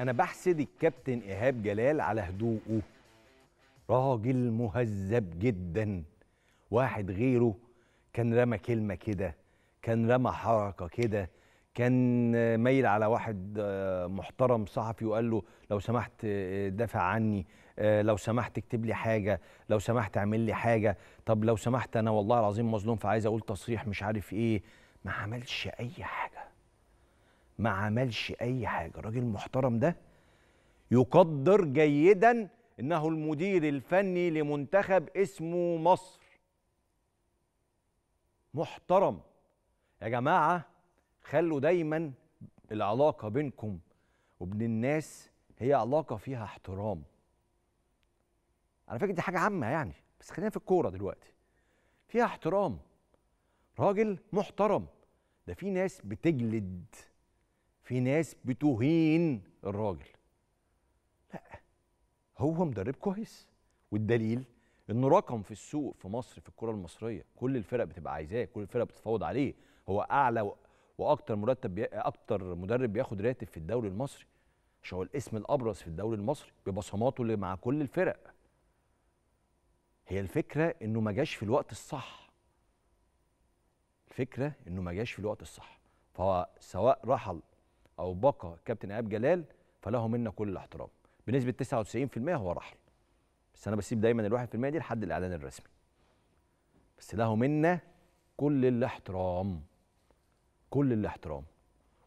انا بحسد الكابتن ايهاب جلال على هدوءه راجل مهذب جدا واحد غيره كان رمى كلمه كده كان رمى حركه كده كان ميل على واحد آه، محترم صحفي وقال له لو سمحت آه، دافع عني آه، لو سمحت اكتب لي حاجه لو سمحت اعمل لي حاجه طب لو سمحت انا والله العظيم مظلوم فعايز اقول تصريح مش عارف ايه ما عملش اي حاجه ما عملش اي حاجه الراجل المحترم ده يقدر جيدا انه المدير الفني لمنتخب اسمه مصر محترم يا جماعه خلوا دايما العلاقه بينكم وبين الناس هي علاقه فيها احترام على فكره دي حاجه عامه يعني بس خلينا في الكوره دلوقتي فيها احترام راجل محترم ده في ناس بتجلد في ناس بتهين الراجل لا هو مدرب كويس والدليل انه رقم في السوق في مصر في الكره المصريه كل الفرق بتبقى عايزاه كل الفرق بتتفاوض عليه هو اعلى واكتر مرتب بي... اكتر مدرب بياخد راتب في الدوري المصري مش هو الاسم الابرز في الدوري المصري ببصماته اللي مع كل الفرق هي الفكره انه ما جاش في الوقت الصح الفكره انه ما جاش في الوقت الصح فسواء رحل او بقى كابتن اياب جلال فله منا كل الاحترام بنسبه 99% هو رحل بس انا بسيب دايما ال 1% دي لحد الاعلان الرسمي بس له منا كل الاحترام كل الاحترام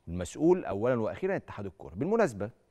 المسؤول اولا واخيرا اتحاد الكوره بالمناسبه